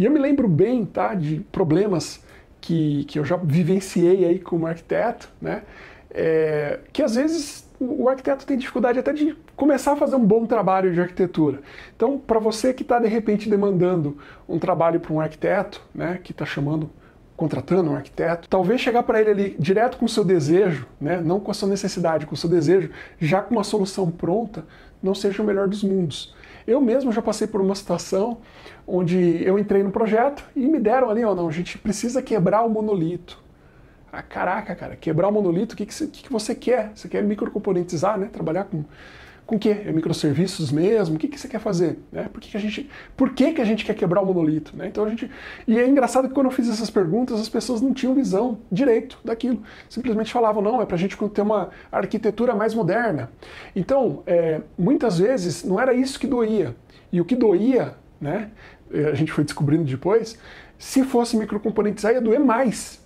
E eu me lembro bem tá, de problemas que, que eu já vivenciei aí como arquiteto, né? É, que às vezes o arquiteto tem dificuldade até de começar a fazer um bom trabalho de arquitetura. Então, para você que está de repente demandando um trabalho para um arquiteto, né, que está chamando contratando um arquiteto, talvez chegar para ele ali direto com o seu desejo, né, não com a sua necessidade, com o seu desejo, já com uma solução pronta, não seja o melhor dos mundos. Eu mesmo já passei por uma situação onde eu entrei no projeto e me deram ali, ó, não, a gente precisa quebrar o monolito. Ah, caraca, cara, quebrar o monolito, o que, que, que, você quer? Você quer microcomponentizar, né? Trabalhar com com o quê? É microserviços mesmo? O que, que você quer fazer? Né? Por, que, que, a gente, por que, que a gente quer quebrar o monolito? Né? Então a gente, e é engraçado que quando eu fiz essas perguntas, as pessoas não tinham visão direito daquilo. Simplesmente falavam, não, é para a gente ter uma arquitetura mais moderna. Então, é, muitas vezes, não era isso que doía. E o que doía, né, é, a gente foi descobrindo depois, se fosse aí ia doer mais.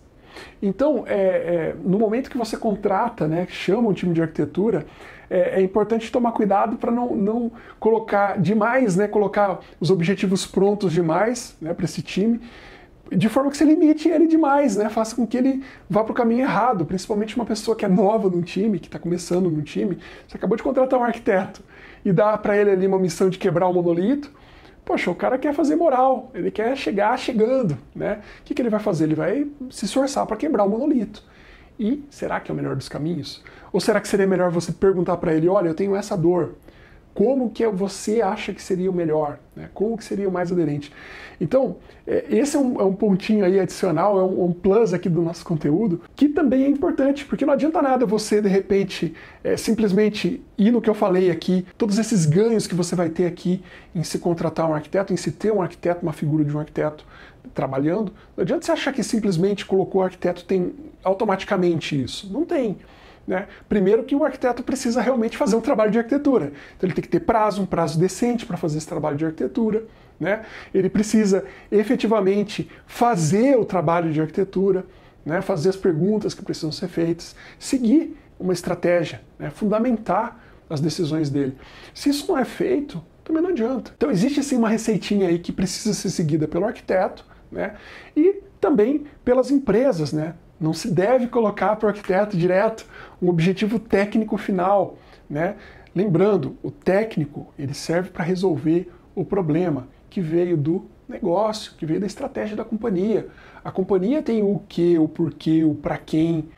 Então, é, é, no momento que você contrata, né, chama um time de arquitetura, é, é importante tomar cuidado para não, não colocar demais, né, colocar os objetivos prontos demais né, para esse time, de forma que você limite ele demais, né, faça com que ele vá para o caminho errado, principalmente uma pessoa que é nova no time, que está começando no time. Você acabou de contratar um arquiteto e dá para ele ali uma missão de quebrar o monolito Poxa, o cara quer fazer moral, ele quer chegar chegando, né? O que, que ele vai fazer? Ele vai se esforçar para quebrar o monolito. E será que é o melhor dos caminhos? Ou será que seria melhor você perguntar para ele, olha, eu tenho essa dor, como que você acha que seria o melhor, né? como que seria o mais aderente. Então, é, esse é um, é um pontinho aí adicional, é um, um, plus aqui do nosso conteúdo, que também é importante, porque não adianta nada você, de repente, é, simplesmente ir no que eu falei aqui, todos esses ganhos que você vai ter aqui em se contratar um arquiteto, em se ter um arquiteto, uma figura de um arquiteto trabalhando, não adianta você achar que simplesmente colocou o arquiteto tem automaticamente isso. Não tem. Né? Primeiro que o arquiteto precisa realmente fazer um trabalho de arquitetura. Então ele tem que ter prazo, um prazo decente para fazer esse trabalho de arquitetura. Né? Ele precisa efetivamente fazer o trabalho de arquitetura, né? fazer as perguntas que precisam ser feitas, seguir uma estratégia, né? fundamentar as decisões dele. Se isso não é feito, também não adianta. Então existe assim uma receitinha aí que precisa ser seguida pelo arquiteto, né? E também pelas empresas, né? Não se deve colocar para o arquiteto direto um objetivo técnico final, né? Lembrando, o técnico ele serve para resolver o problema que veio do negócio, que veio da estratégia da companhia. A companhia tem o que, o porquê, o para quem,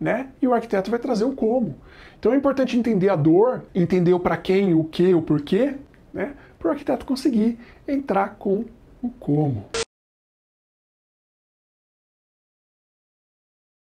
né? E o arquiteto vai trazer o como. Então é importante entender a dor, entender o para quem, o que, o porquê, né? Para o arquiteto conseguir entrar com o como.